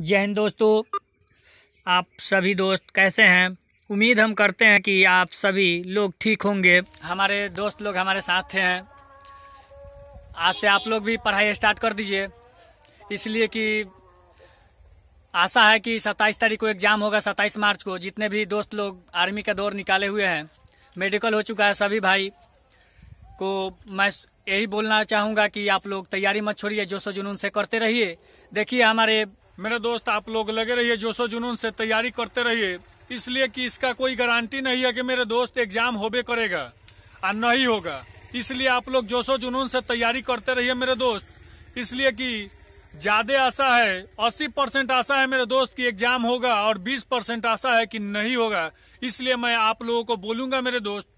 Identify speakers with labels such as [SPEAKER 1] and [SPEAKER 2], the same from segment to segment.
[SPEAKER 1] जय हिंद दोस्तों आप सभी दोस्त कैसे हैं उम्मीद हम करते हैं कि आप सभी लोग ठीक होंगे हमारे दोस्त लोग हमारे साथ हैं आज से आप लोग भी पढ़ाई स्टार्ट कर दीजिए इसलिए कि आशा है कि 27 तारीख को एग्ज़ाम होगा 27 मार्च को जितने भी दोस्त लोग आर्मी का दौर निकाले हुए हैं मेडिकल हो चुका है सभी भाई को मैं यही बोलना चाहूँगा कि आप लोग तैयारी मत छोड़िए जोशो जुनून से करते रहिए देखिए हमारे
[SPEAKER 2] मेरे दोस्त आप लोग लगे रहिए जोशो जुनून से तैयारी करते रहिए इसलिए कि इसका कोई गारंटी नहीं है कि मेरे दोस्त एग्जाम होबे करेगा और नहीं होगा इसलिए आप लोग जोशो जुनून से तैयारी करते रहिए मेरे दोस्त इसलिए कि ज्यादा आशा है अस्सी परसेंट आशा है मेरे दोस्त की एग्जाम होगा और बीस परसेंट आशा है कि नहीं होगा इसलिए मैं आप लोगों को बोलूंगा मेरे दोस्त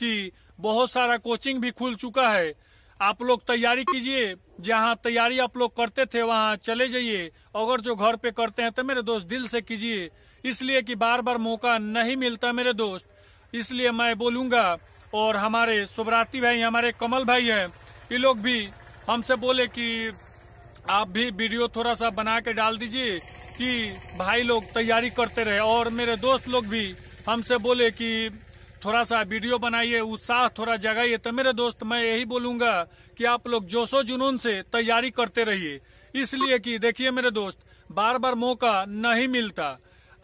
[SPEAKER 2] कि बहुत सारा कोचिंग भी खुल चुका है आप लोग तैयारी कीजिए जहाँ तैयारी आप लोग करते थे वहाँ चले जाइए अगर जो घर पे करते हैं तो मेरे दोस्त दिल से कीजिए इसलिए कि बार बार मौका नहीं मिलता मेरे दोस्त इसलिए मैं बोलूँगा और हमारे शुभराती भाई हमारे कमल भाई हैं ये लोग भी हमसे बोले कि आप भी वीडियो थोड़ा सा बना के डाल दीजिए कि भाई लोग तैयारी करते रहे और मेरे दोस्त लोग भी हमसे बोले कि थोड़ा सा वीडियो बनाइए उत्साह थोड़ा जगाइए तो मेरे दोस्त मैं यही बोलूंगा कि आप लोग जोशो जुनून से तैयारी करते रहिए इसलिए कि देखिए मेरे दोस्त बार बार मौका नहीं मिलता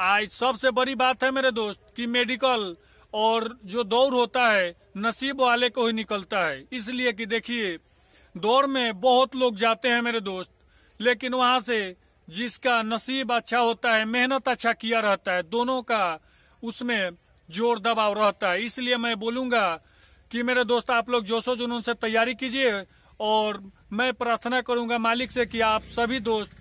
[SPEAKER 2] आज सबसे बड़ी बात है मेरे दोस्त कि मेडिकल और जो दौड़ होता है नसीब वाले को ही निकलता है इसलिए कि देखिए दौड़ में बहुत लोग जाते हैं मेरे दोस्त लेकिन वहाँ से जिसका नसीब अच्छा होता है मेहनत अच्छा किया रहता है दोनों का उसमें जोर दबाव रहता है इसलिए मैं बोलूंगा कि मेरे दोस्त आप लोग जोशो जुनून से तैयारी कीजिए और मैं प्रार्थना करूंगा मालिक से कि आप सभी दोस्त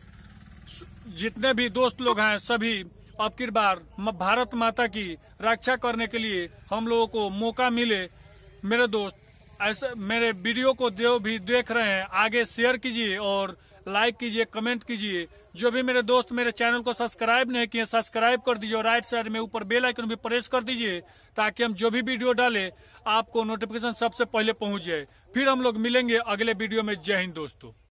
[SPEAKER 2] जितने भी दोस्त लोग हैं सभी अब की बार भारत माता की रक्षा करने के लिए हम लोगों को मौका मिले मेरे दोस्त ऐसे मेरे वीडियो को देव भी देख रहे हैं आगे शेयर कीजिए और लाइक कीजिए कमेंट कीजिए जो भी मेरे दोस्त मेरे चैनल को सब्सक्राइब नहीं किए सब्सक्राइब कर दीजिए और राइट साइड में ऊपर बेल आइकन भी प्रेस कर दीजिए ताकि हम जो भी वीडियो डालें आपको नोटिफिकेशन सबसे पहले पहुंच जाए फिर हम लोग मिलेंगे अगले वीडियो में जय हिंद दोस्तों